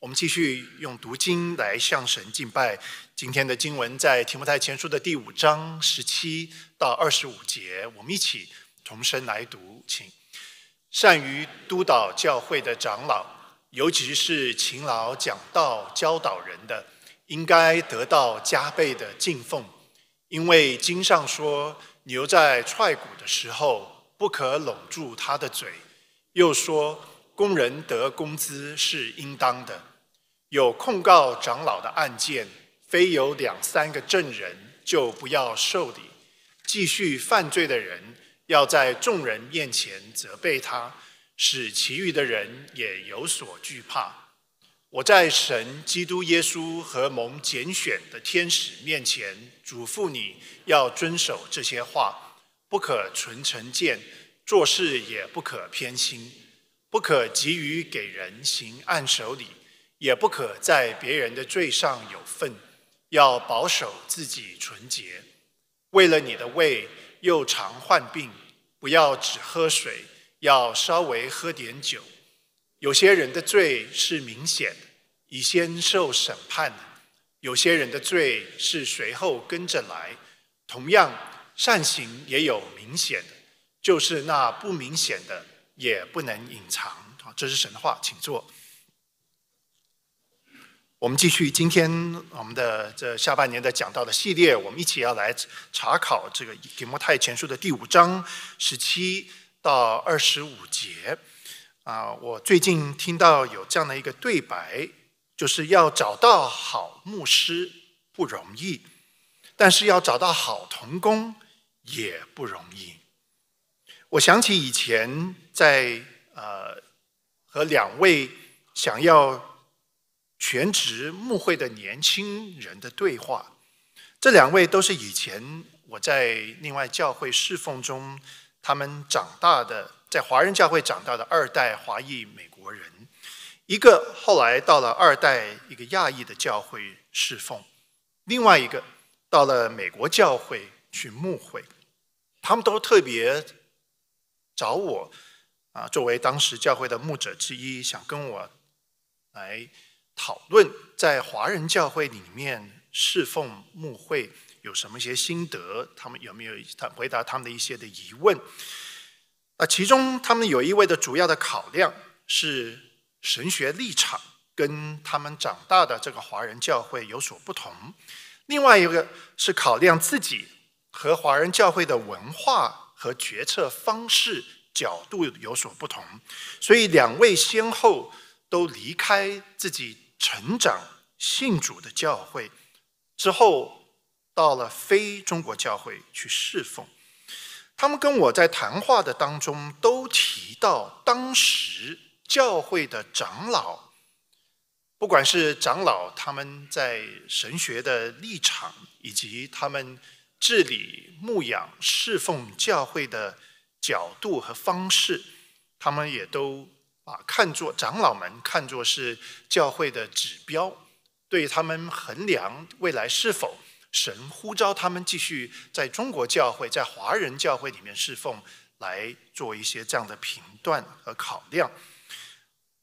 我们继续用读经来向神敬拜。今天的经文在《提摩太前书》的第五章十七到二十五节，我们一起同声来读，请。善于督导教会的长老，尤其是勤劳讲道教导人的，应该得到加倍的敬奉，因为经上说，牛在踹骨的时候不可拢住它的嘴，又说，工人得工资是应当的。有控告长老的案件，非有两三个证人，就不要受理。继续犯罪的人，要在众人面前责备他，使其余的人也有所惧怕。我在神、基督耶稣和蒙拣选的天使面前，嘱咐你要遵守这些话，不可存成见，做事也不可偏心，不可急于给人行按手礼。也不可在别人的罪上有份，要保守自己纯洁。为了你的胃又常患病，不要只喝水，要稍微喝点酒。有些人的罪是明显的，已先受审判的；有些人的罪是随后跟着来。同样，善行也有明显的，就是那不明显的也不能隐藏。这是神话，请坐。我们继续今天我们的这下半年的讲到的系列，我们一起要来查考这个《提摩太前书》的第五章十七到二十五节。啊，我最近听到有这样的一个对白，就是要找到好牧师不容易，但是要找到好童工也不容易。我想起以前在呃和两位想要。全职牧会的年轻人的对话，这两位都是以前我在另外教会侍奉中，他们长大的，在华人教会长大的二代华裔美国人，一个后来到了二代一个亚裔的教会侍奉，另外一个到了美国教会去牧会，他们都特别找我啊，作为当时教会的牧者之一，想跟我来。讨论在华人教会里面侍奉牧会有什么一些心得？他们有没有他回答他们的一些的疑问？啊，其中他们有一位的主要的考量是神学立场跟他们长大的这个华人教会有所不同；另外一个是考量自己和华人教会的文化和决策方式角度有所不同。所以两位先后都离开自己。成长信主的教会之后，到了非中国教会去侍奉，他们跟我在谈话的当中都提到，当时教会的长老，不管是长老他们在神学的立场，以及他们治理、牧养、侍奉教会的角度和方式，他们也都。把看作长老们看作是教会的指标，对他们衡量未来是否神呼召他们继续在中国教会、在华人教会里面侍奉，来做一些这样的评断和考量。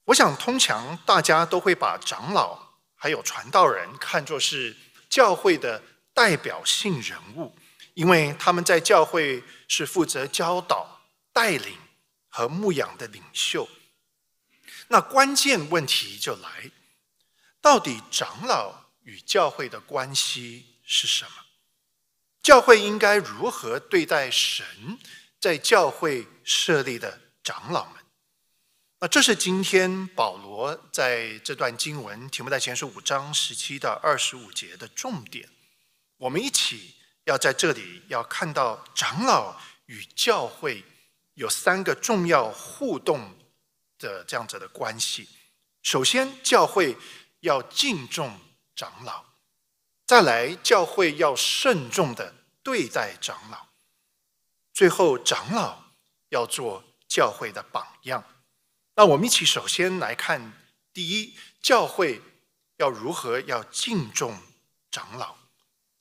我想，通常大家都会把长老还有传道人看作是教会的代表性人物，因为他们在教会是负责教导、带领和牧养的领袖。那关键问题就来：到底长老与教会的关系是什么？教会应该如何对待神在教会设立的长老们？啊，这是今天保罗在这段经文题目在前书》五章十七到二十五节的重点。我们一起要在这里要看到长老与教会有三个重要互动。的这样子的关系，首先教会要敬重长老，再来教会要慎重的对待长老，最后长老要做教会的榜样。那我们一起首先来看，第一，教会要如何要敬重长老，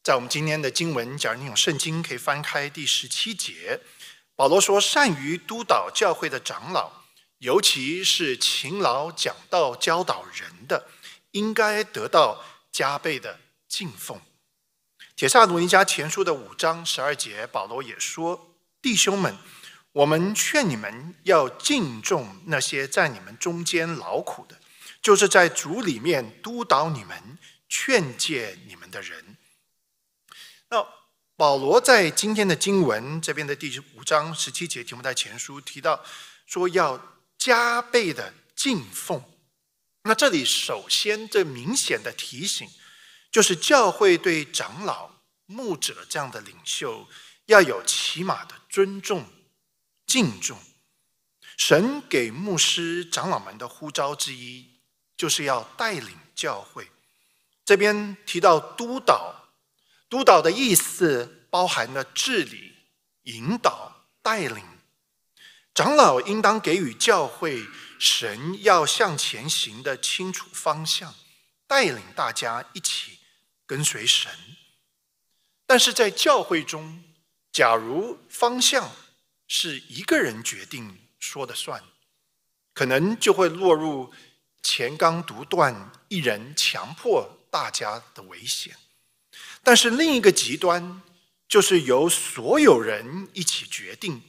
在我们今天的经文，假如你有圣经可以翻开第十七节，保罗说善于督导教会的长老。尤其是勤劳讲道教导人的，应该得到加倍的敬奉。铁萨路尼加前书的五章十二节，保罗也说：“弟兄们，我们劝你们要敬重那些在你们中间劳苦的，就是在主里面督导你们、劝诫你们的人。”那保罗在今天的经文这边的第五章十七节题目在前书提到，说要。加倍的敬奉。那这里首先最明显的提醒，就是教会对长老、牧者这样的领袖要有起码的尊重、敬重。神给牧师、长老们的呼召之一，就是要带领教会。这边提到督导，督导的意思包含了治理、引导、带领。长老应当给予教会神要向前行的清楚方向，带领大家一起跟随神。但是在教会中，假如方向是一个人决定说的算，可能就会落入前刚独断、一人强迫大家的危险。但是另一个极端，就是由所有人一起决定。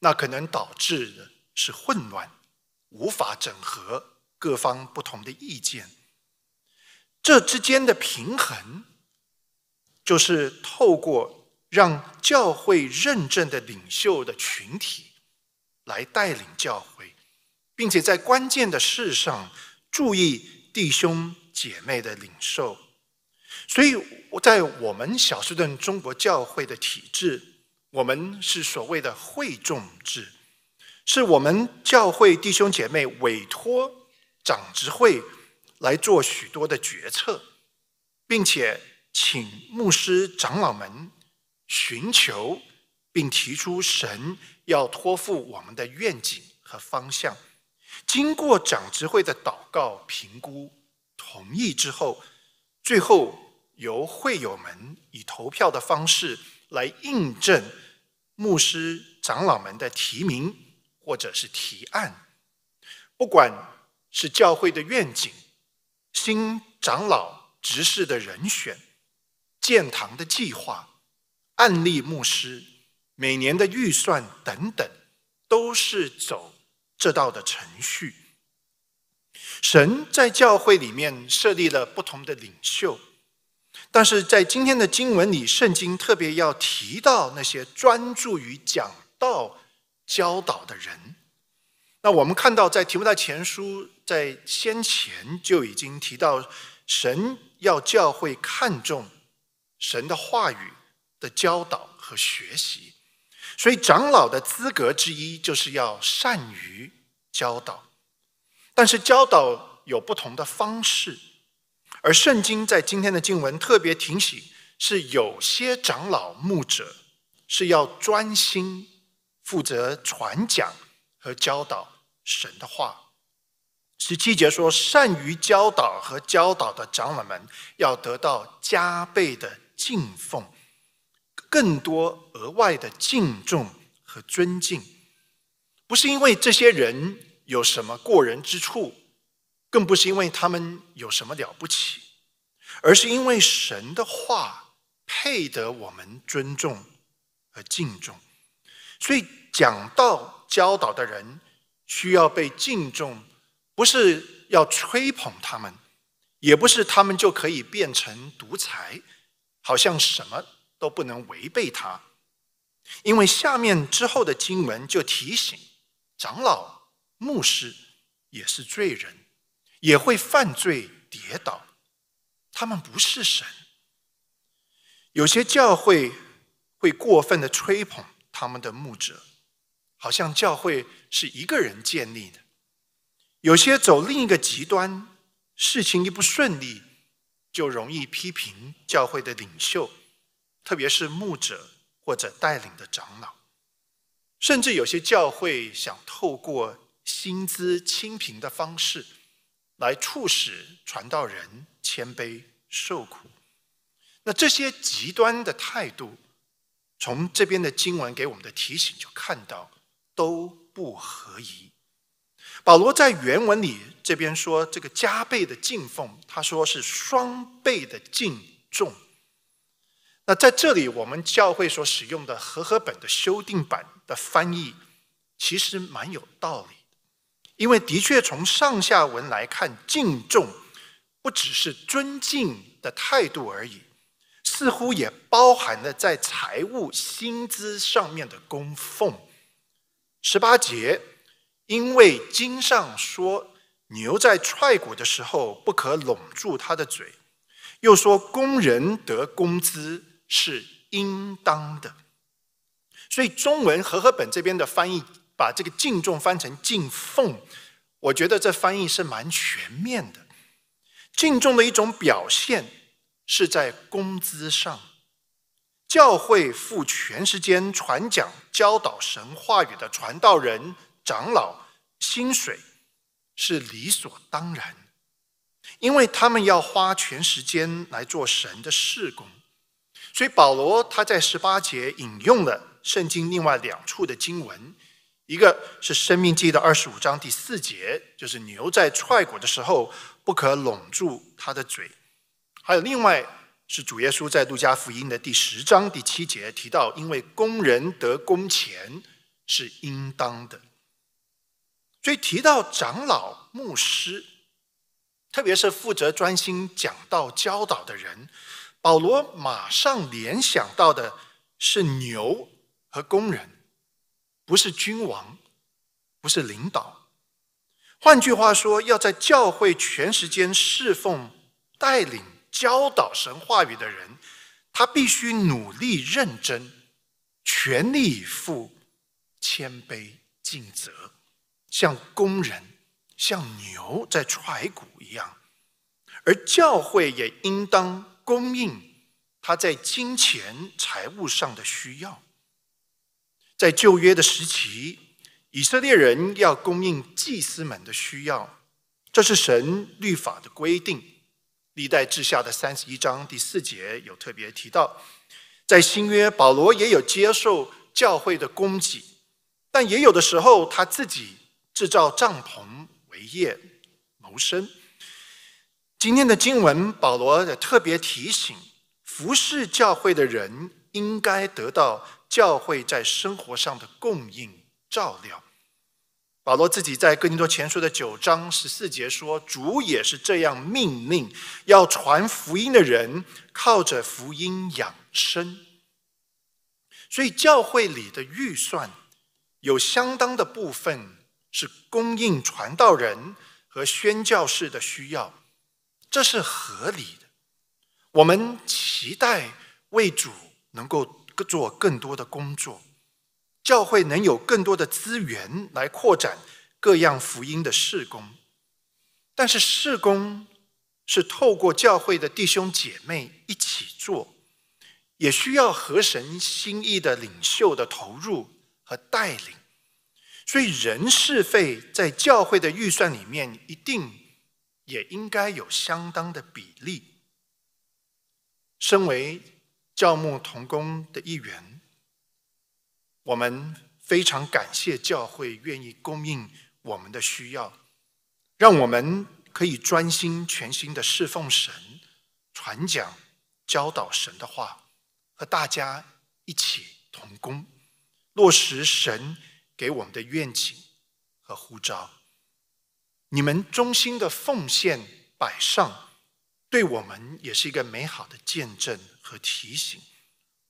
那可能导致的是混乱，无法整合各方不同的意见。这之间的平衡，就是透过让教会认证的领袖的群体来带领教会，并且在关键的事上注意弟兄姐妹的领受。所以，在我们小石顿中国教会的体制。我们是所谓的会众制，是我们教会弟兄姐妹委托长执会来做许多的决策，并且请牧师长老们寻求并提出神要托付我们的愿景和方向。经过长执会的祷告、评估、同意之后，最后由会友们以投票的方式。来印证牧师长老们的提名或者是提案，不管是教会的愿景、新长老执事的人选、建堂的计划、案例牧师、每年的预算等等，都是走这道的程序。神在教会里面设立了不同的领袖。但是在今天的经文里，圣经特别要提到那些专注于讲道、教导的人。那我们看到，在提摩太前书在先前就已经提到，神要教会看重神的话语的教导和学习。所以，长老的资格之一就是要善于教导。但是，教导有不同的方式。而圣经在今天的经文特别提醒，是有些长老牧者是要专心负责传讲和教导神的话。十七节说，善于教导和教导的长老们要得到加倍的敬奉，更多额外的敬重和尊敬，不是因为这些人有什么过人之处。更不是因为他们有什么了不起，而是因为神的话配得我们尊重和敬重。所以讲道教导的人需要被敬重，不是要吹捧他们，也不是他们就可以变成独裁，好像什么都不能违背他。因为下面之后的经文就提醒：长老、牧师也是罪人。也会犯罪跌倒，他们不是神。有些教会会过分的吹捧他们的牧者，好像教会是一个人建立的。有些走另一个极端，事情一不顺利，就容易批评教会的领袖，特别是牧者或者带领的长老。甚至有些教会想透过薪资清平的方式。来促使传道人谦卑受苦，那这些极端的态度，从这边的经文给我们的提醒就看到都不合宜。保罗在原文里这边说这个加倍的敬奉，他说是双倍的敬重。那在这里我们教会所使用的和合本的修订版的翻译，其实蛮有道理。因为的确，从上下文来看，敬重不只是尊敬的态度而已，似乎也包含了在财务薪资上面的供奉。十八节，因为经上说牛在踹骨的时候不可拢住它的嘴，又说工人得工资是应当的，所以中文和合本这边的翻译。把这个敬重翻成敬奉，我觉得这翻译是蛮全面的。敬重的一种表现是在工资上，教会付全时间传讲教导神话语的传道人长老薪水是理所当然，因为他们要花全时间来做神的事工。所以保罗他在十八节引用了圣经另外两处的经文。一个是《生命记》的二十五章第四节，就是牛在踹谷的时候不可拢住它的嘴；还有另外是主耶稣在路加福音的第十章第七节提到，因为工人得工钱是应当的。所以提到长老、牧师，特别是负责专心讲道教导的人，保罗马上联想到的是牛和工人。不是君王，不是领导。换句话说，要在教会全时间侍奉、带领、教导神话语的人，他必须努力、认真、全力以赴、谦卑尽责，像工人、像牛在踹骨一样。而教会也应当供应他在金钱、财务上的需要。在旧约的时期，以色列人要供应祭司们的需要，这是神律法的规定。历代志下的三十一章第四节有特别提到，在新约，保罗也有接受教会的供给，但也有的时候他自己制造帐篷为业谋生。今天的经文，保罗特别提醒，服侍教会的人应该得到。教会在生活上的供应照料，保罗自己在哥林多前书的九章十四节说：“主也是这样命令，要传福音的人靠着福音养生。”所以教会里的预算有相当的部分是供应传道人和宣教士的需要，这是合理的。我们期待为主能够。做更多的工作，教会能有更多的资源来扩展各样福音的事工，但是事工是透过教会的弟兄姐妹一起做，也需要合神心意的领袖的投入和带领，所以人事费在教会的预算里面一定也应该有相当的比例。身为教牧同工的一员，我们非常感谢教会愿意供应我们的需要，让我们可以专心全心的侍奉神、传讲、教导神的话，和大家一起同工，落实神给我们的愿景和呼召。你们衷心的奉献摆上。对我们也是一个美好的见证和提醒。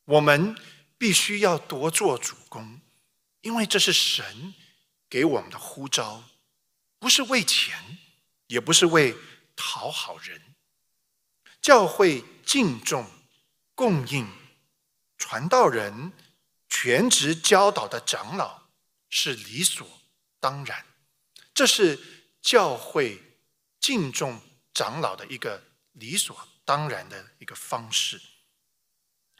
我们必须要多做主公，因为这是神给我们的呼召，不是为钱，也不是为讨好人。教会敬重、供应传道人、全职教导的长老是理所当然，这是教会敬重长老的一个。理所当然的一个方式。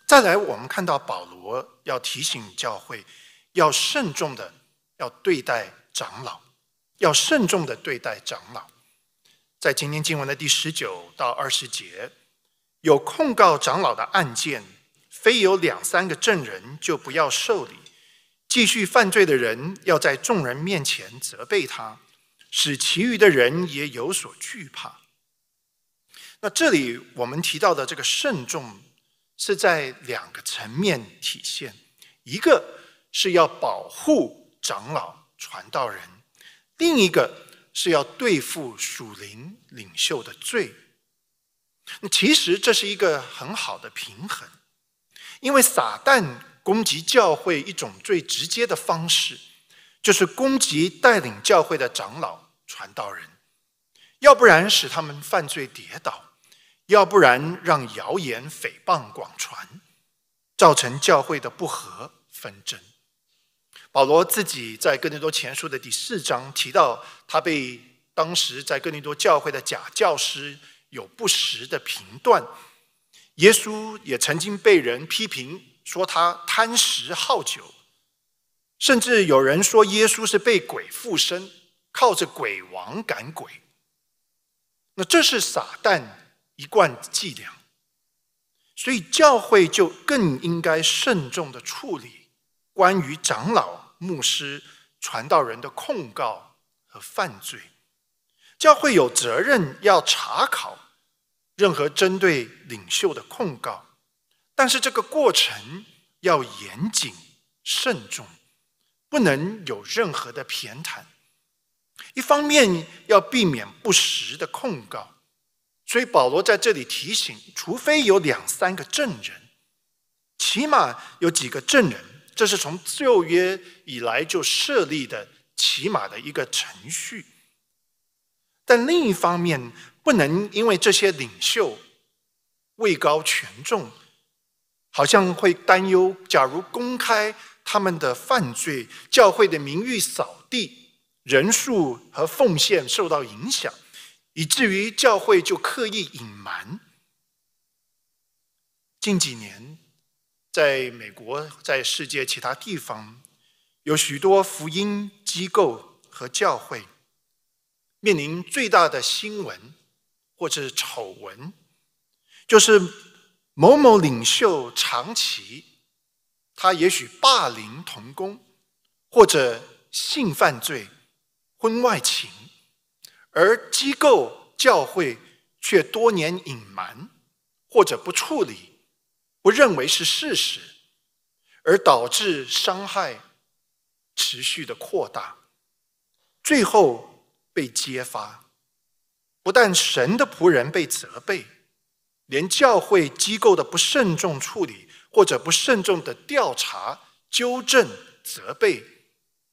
再来，我们看到保罗要提醒教会，要慎重的要对待长老，要慎重的对待长老。在今天经文的第十九到二十节，有控告长老的案件，非有两三个证人就不要受理。继续犯罪的人要在众人面前责备他，使其余的人也有所惧怕。那这里我们提到的这个慎重是在两个层面体现：一个是要保护长老、传道人；另一个是要对付属灵领袖的罪。其实这是一个很好的平衡，因为撒旦攻击教会一种最直接的方式，就是攻击带领教会的长老、传道人，要不然使他们犯罪跌倒。要不然让谣言诽谤广传，造成教会的不和纷争。保罗自己在哥林多前书的第四章提到，他被当时在哥林多教会的假教师有不实的评断。耶稣也曾经被人批评说他贪食好酒，甚至有人说耶稣是被鬼附身，靠着鬼王赶鬼。那这是撒旦。一贯伎俩，所以教会就更应该慎重的处理关于长老、牧师、传道人的控告和犯罪。教会有责任要查考任何针对领袖的控告，但是这个过程要严谨、慎重，不能有任何的偏袒。一方面要避免不实的控告。所以保罗在这里提醒，除非有两三个证人，起码有几个证人，这是从旧约以来就设立的起码的一个程序。但另一方面，不能因为这些领袖位高权重，好像会担忧，假如公开他们的犯罪，教会的名誉扫地，人数和奉献受到影响。以至于教会就刻意隐瞒。近几年，在美国，在世界其他地方，有许多福音机构和教会面临最大的新闻或者丑闻，就是某某领袖长期他也许霸凌童工，或者性犯罪、婚外情。而机构教会却多年隐瞒或者不处理，不认为是事实，而导致伤害持续的扩大，最后被揭发，不但神的仆人被责备，连教会机构的不慎重处理或者不慎重的调查、纠正、责备，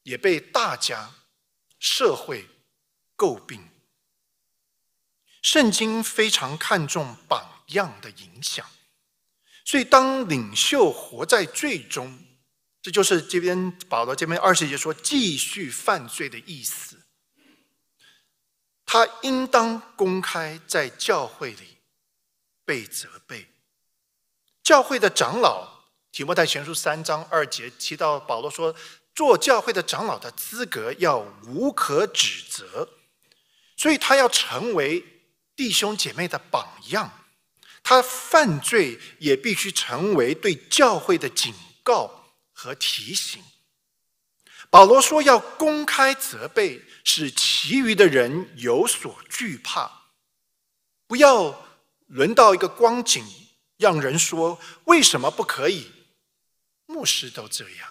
也被大家社会诟病。圣经非常看重榜样的影响，所以当领袖活在罪中，这就是这边保罗这边二节说继续犯罪的意思。他应当公开在教会里被责备。教会的长老，提摩太前书三章二节提到保罗说，做教会的长老的资格要无可指责，所以他要成为。弟兄姐妹的榜样，他犯罪也必须成为对教会的警告和提醒。保罗说：“要公开责备，使其余的人有所惧怕，不要轮到一个光景，让人说为什么不可以？牧师都这样，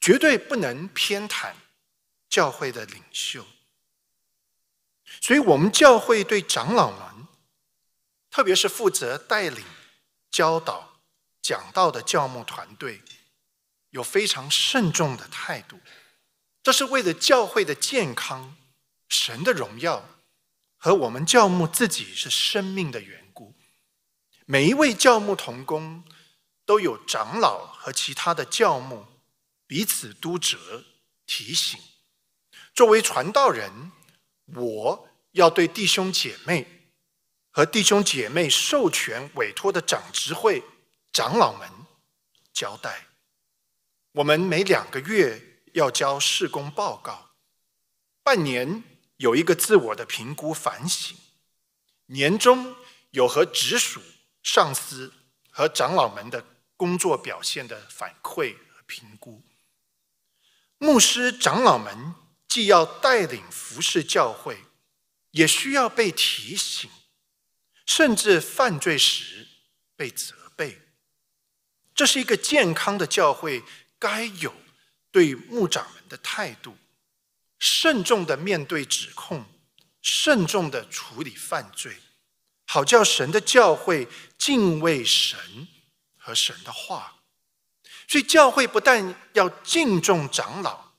绝对不能偏袒教会的领袖。”所以我们教会对长老们，特别是负责带领、教导、讲道的教牧团队，有非常慎重的态度。这是为了教会的健康、神的荣耀和我们教牧自己是生命的缘故。每一位教牧同工都有长老和其他的教牧彼此督责、提醒。作为传道人，我。要对弟兄姐妹和弟兄姐妹授权委托的长执会长老们交代，我们每两个月要交事工报告，半年有一个自我的评估反省，年终有和直属上司和长老们的工作表现的反馈和评估。牧师长老们既要带领服侍教会。也需要被提醒，甚至犯罪时被责备，这是一个健康的教会该有对牧长们的态度，慎重的面对指控，慎重的处理犯罪，好叫神的教会敬畏神和神的话。所以教会不但要敬重长老，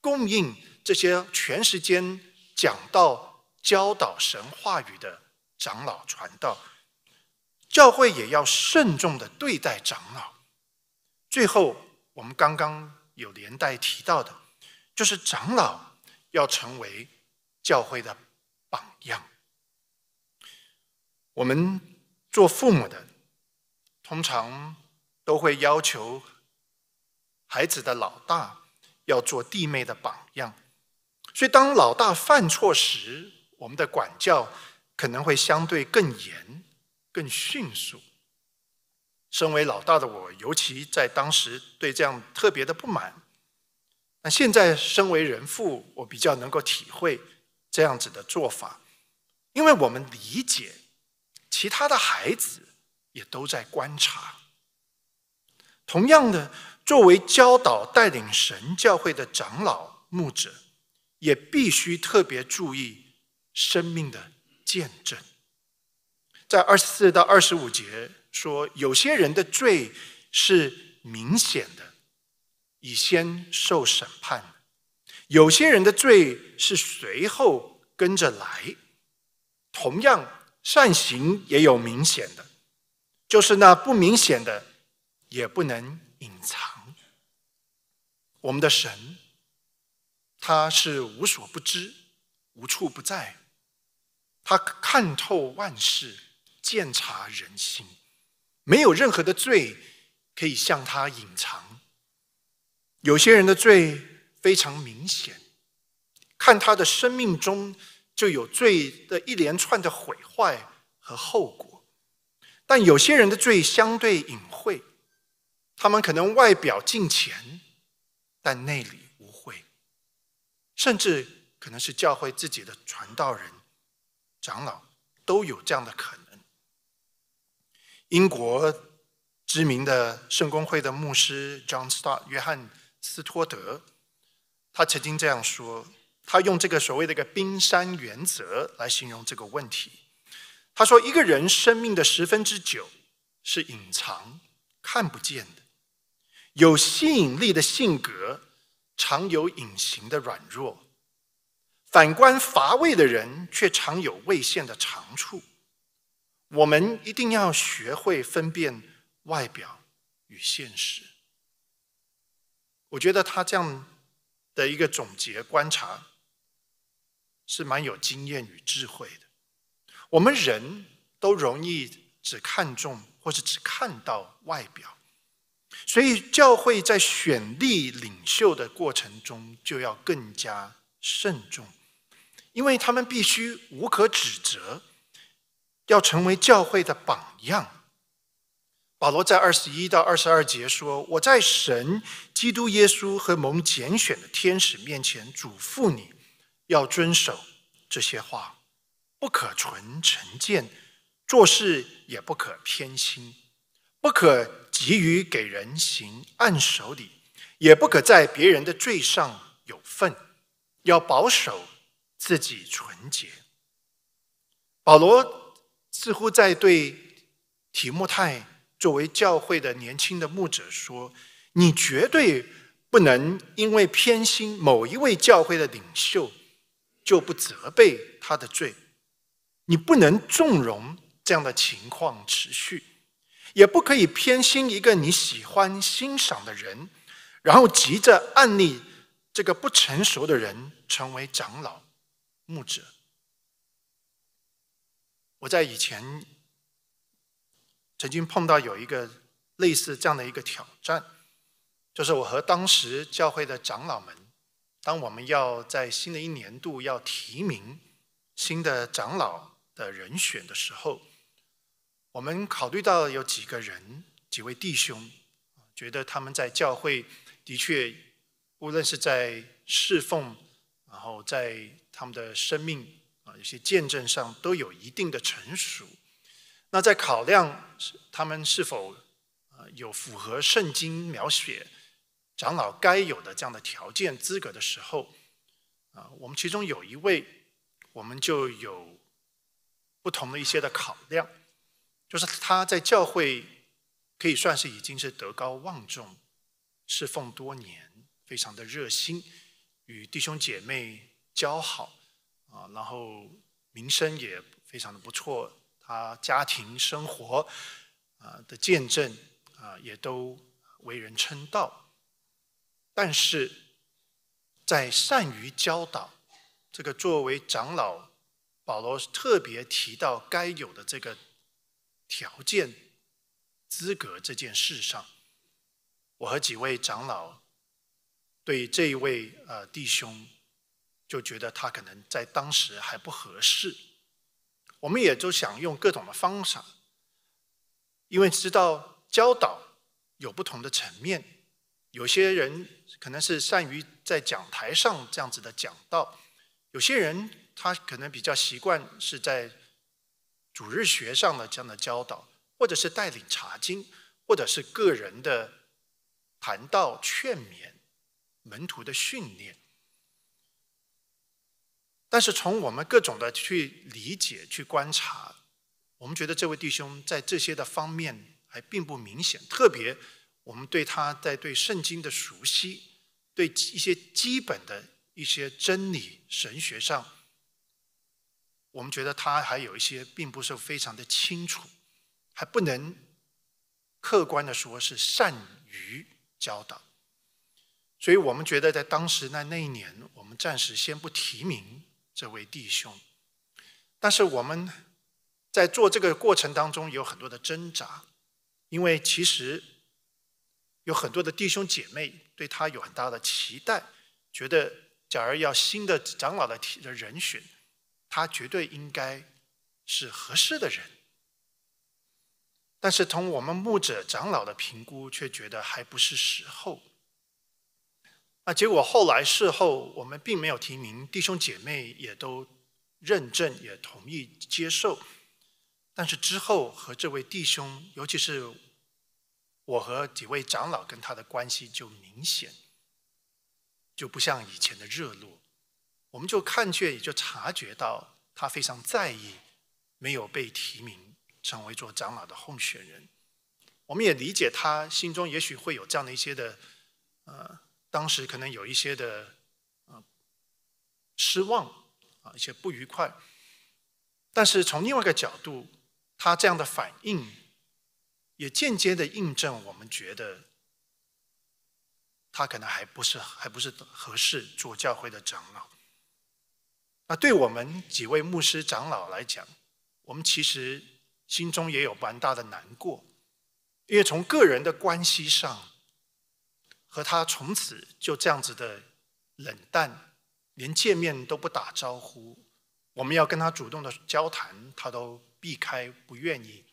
供应这些全时间讲道。教导神话语的长老传道，教会也要慎重的对待长老。最后，我们刚刚有连带提到的，就是长老要成为教会的榜样。我们做父母的，通常都会要求孩子的老大要做弟妹的榜样，所以当老大犯错时，我们的管教可能会相对更严、更迅速。身为老大的我，尤其在当时对这样特别的不满。那现在身为人父，我比较能够体会这样子的做法，因为我们理解其他的孩子也都在观察。同样的，作为教导带领神教会的长老牧者，也必须特别注意。生命的见证，在二十四到二十五节说，有些人的罪是明显的，已先受审判有些人的罪是随后跟着来。同样，善行也有明显的，就是那不明显的，也不能隐藏。我们的神，他是无所不知、无处不在。他看透万事，鉴察人心，没有任何的罪可以向他隐藏。有些人的罪非常明显，看他的生命中就有罪的一连串的毁坏和后果；但有些人的罪相对隐晦，他们可能外表敬钱，但内里无秽，甚至可能是教会自己的传道人。长老都有这样的可能。英国知名的圣公会的牧师 John s t Star 约翰斯托德，他曾经这样说：，他用这个所谓的一个冰山原则来形容这个问题。他说，一个人生命的十分之九是隐藏、看不见的，有吸引力的性格常有隐形的软弱。反观乏味的人，却常有未现的长处。我们一定要学会分辨外表与现实。我觉得他这样的一个总结观察，是蛮有经验与智慧的。我们人都容易只看重或是只看到外表，所以教会在选立领袖的过程中，就要更加慎重。因为他们必须无可指责，要成为教会的榜样。保罗在二十一到二十二节说：“我在神、基督耶稣和蒙拣选的天使面前嘱咐你，要遵守这些话，不可存成见，做事也不可偏心，不可急于给人行按手礼，也不可在别人的罪上有份，要保守。”自己纯洁。保罗似乎在对提莫泰作为教会的年轻的牧者说：“你绝对不能因为偏心某一位教会的领袖，就不责备他的罪；你不能纵容这样的情况持续，也不可以偏心一个你喜欢欣赏的人，然后急着按利这个不成熟的人成为长老。”牧者，我在以前曾经碰到有一个类似这样的一个挑战，就是我和当时教会的长老们，当我们要在新的一年度要提名新的长老的人选的时候，我们考虑到有几个人几位弟兄，觉得他们在教会的确无论是在侍奉，然后在他们的生命啊，有些见证上都有一定的成熟。那在考量他们是否啊有符合圣经描写长老该有的这样的条件资格的时候，啊，我们其中有一位，我们就有不同的一些的考量，就是他在教会可以算是已经是德高望重，侍奉多年，非常的热心，与弟兄姐妹。交好啊，然后名声也非常的不错，他家庭生活啊的见证啊，也都为人称道。但是在善于教导这个作为长老，保罗特别提到该有的这个条件、资格这件事上，我和几位长老对这一位呃弟兄。就觉得他可能在当时还不合适，我们也都想用各种的方法，因为知道教导有不同的层面，有些人可能是善于在讲台上这样子的讲道，有些人他可能比较习惯是在主日学上的这样的教导，或者是带领茶经，或者是个人的谈道劝勉门徒的训练。但是从我们各种的去理解、去观察，我们觉得这位弟兄在这些的方面还并不明显。特别我们对他在对圣经的熟悉、对一些基本的一些真理神学上，我们觉得他还有一些并不是非常的清楚，还不能客观的说是善于教导。所以我们觉得在当时那那一年，我们暂时先不提名。这位弟兄，但是我们在做这个过程当中有很多的挣扎，因为其实有很多的弟兄姐妹对他有很大的期待，觉得假如要新的长老的提的人选，他绝对应该是合适的人，但是从我们牧者长老的评估却觉得还不是时候。啊，结果后来事后我们并没有提名，弟兄姐妹也都认证也同意接受。但是之后和这位弟兄，尤其是我和几位长老跟他的关系就明显就不像以前的热络，我们就看却也就察觉到他非常在意没有被提名成为做长老的候选人。我们也理解他心中也许会有这样的一些的呃。当时可能有一些的啊失望啊，一些不愉快。但是从另外一个角度，他这样的反应也间接的印证我们觉得他可能还不是还不是合适做教会的长老。那对我们几位牧师长老来讲，我们其实心中也有蛮大的难过，因为从个人的关系上。和他从此就这样子的冷淡，连见面都不打招呼。我们要跟他主动的交谈，他都避开不愿意。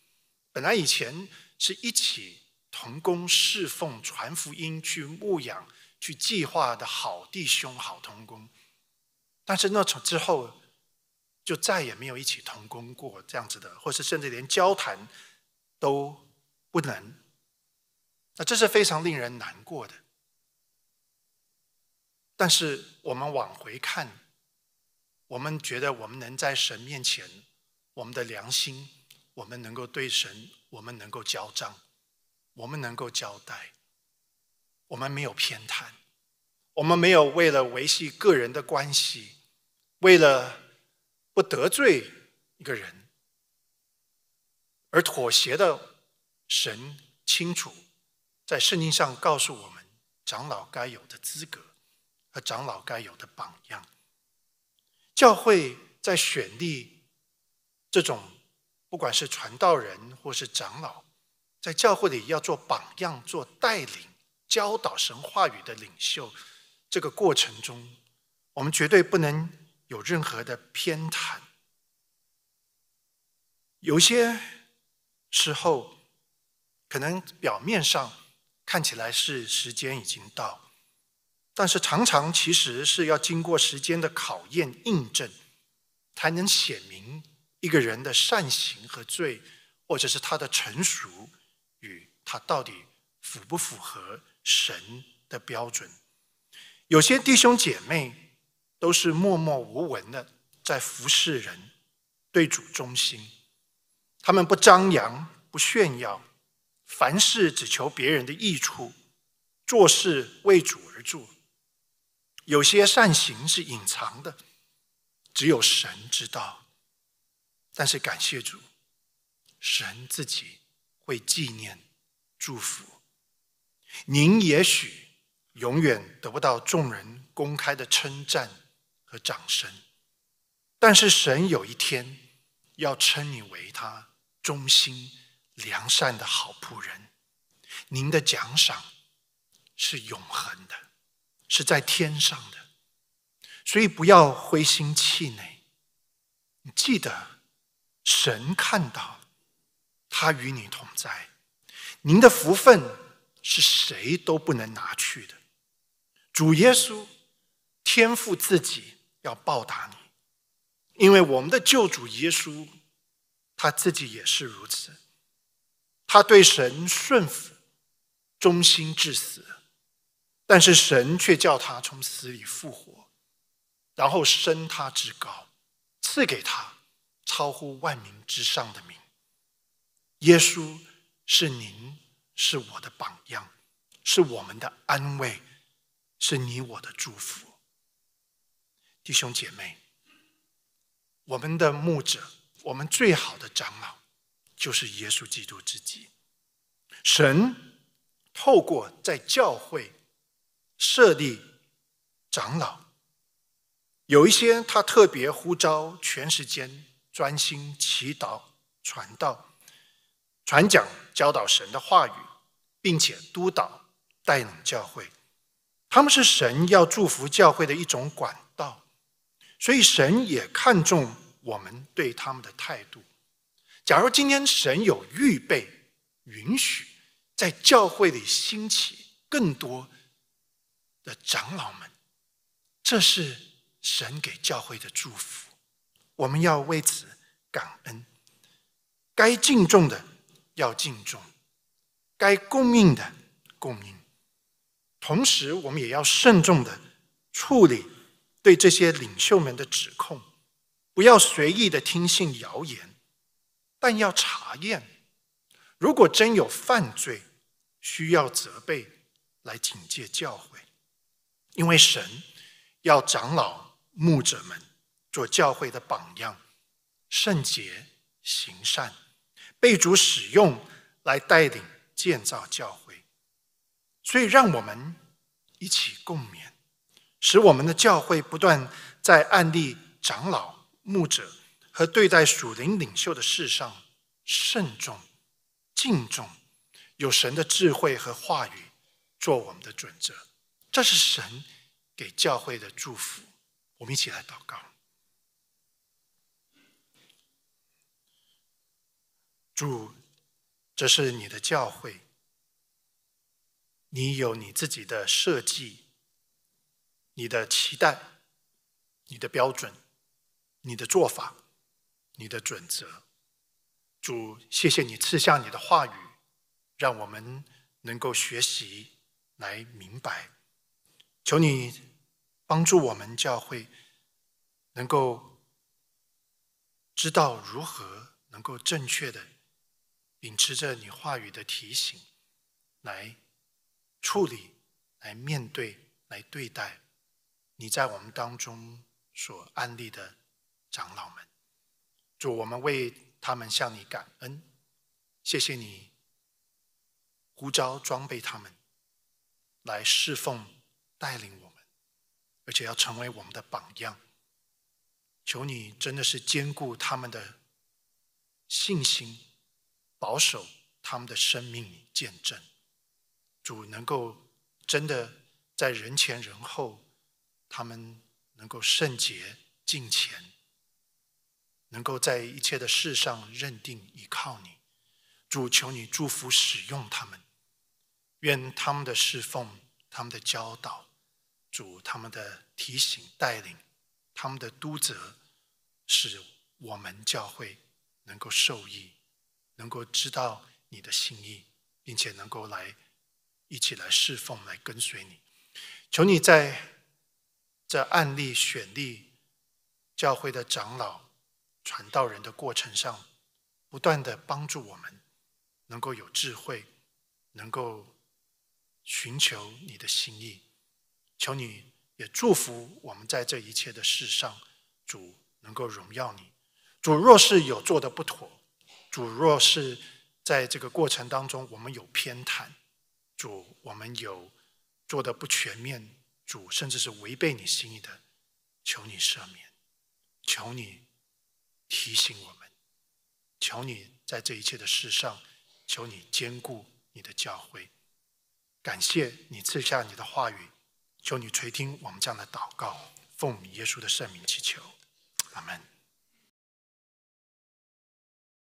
本来以前是一起同工侍奉、传福音、去牧养、去计划的好弟兄、好同工，但是那从之后就再也没有一起同工过这样子的，或是甚至连交谈都不能。那这是非常令人难过的。但是我们往回看，我们觉得我们能在神面前，我们的良心，我们能够对神，我们能够交账，我们能够交代，我们没有偏袒，我们没有为了维系个人的关系，为了不得罪一个人而妥协的。神清楚，在圣经上告诉我们长老该有的资格。和长老该有的榜样，教会在选立这种不管是传道人或是长老，在教会里要做榜样、做带领、教导神话语的领袖，这个过程中，我们绝对不能有任何的偏袒。有些时候，可能表面上看起来是时间已经到。但是常常其实是要经过时间的考验印证，才能显明一个人的善行和罪，或者是他的成熟与他到底符不符合神的标准。有些弟兄姐妹都是默默无闻的在服侍人，对主忠心，他们不张扬不炫耀，凡事只求别人的益处，做事为主而做。有些善行是隐藏的，只有神知道。但是感谢主，神自己会纪念、祝福。您也许永远得不到众人公开的称赞和掌声，但是神有一天要称你为他忠心良善的好仆人，您的奖赏是永恒的。是在天上的，所以不要灰心气馁。你记得，神看到他与你同在，您的福分是谁都不能拿去的。主耶稣天赋自己要报答你，因为我们的救主耶稣他自己也是如此，他对神顺服、忠心至死。但是神却叫他从死里复活，然后升他至高，赐给他超乎万民之上的名。耶稣是您，是我的榜样，是我们的安慰，是你我的祝福。弟兄姐妹，我们的牧者，我们最好的长老，就是耶稣基督自己。神透过在教会。设立长老，有一些他特别呼召全世界专心祈祷、传道、传讲、教导神的话语，并且督导带领教会。他们是神要祝福教会的一种管道，所以神也看重我们对他们的态度。假如今天神有预备、允许在教会里兴起更多。的长老们，这是神给教会的祝福，我们要为此感恩。该敬重的要敬重，该供应的供应。同时，我们也要慎重的处理对这些领袖们的指控，不要随意的听信谣言，但要查验。如果真有犯罪，需要责备来警戒教会。因为神要长老、牧者们做教会的榜样，圣洁、行善，被主使用来带领建造教会。所以，让我们一起共勉，使我们的教会不断在案例长老、牧者和对待属灵领袖的事上慎重、敬重，有神的智慧和话语做我们的准则。这是神给教会的祝福，我们一起来祷告。主，这是你的教会，你有你自己的设计、你的期待、你的标准、你的做法、你的准则。主，谢谢你赐下你的话语，让我们能够学习来明白。求你帮助我们教会，能够知道如何能够正确的秉持着你话语的提醒来处理、来面对、来对待你在我们当中所安立的长老们。主，我们为他们向你感恩，谢谢你呼召装备他们来侍奉。带领我们，而且要成为我们的榜样。求你真的是兼顾他们的信心，保守他们的生命见证。主能够真的在人前人后，他们能够圣洁敬虔，能够在一切的事上认定依靠你。主，求你祝福使用他们，愿他们的侍奉、他们的教导。主他们的提醒带领，他们的督责，使我们教会能够受益，能够知道你的心意，并且能够来一起来侍奉，来跟随你。求你在这案例选例教会的长老传道人的过程上，不断的帮助我们，能够有智慧，能够寻求你的心意。求你也祝福我们在这一切的事上，主能够荣耀你。主若是有做的不妥，主若是在这个过程当中我们有偏袒，主我们有做的不全面，主甚至是违背你心意的，求你赦免，求你提醒我们，求你在这一切的事上，求你兼顾你的教会。感谢你赐下你的话语。求你垂听我们这样的祷告，奉耶稣的圣名祈求，阿门。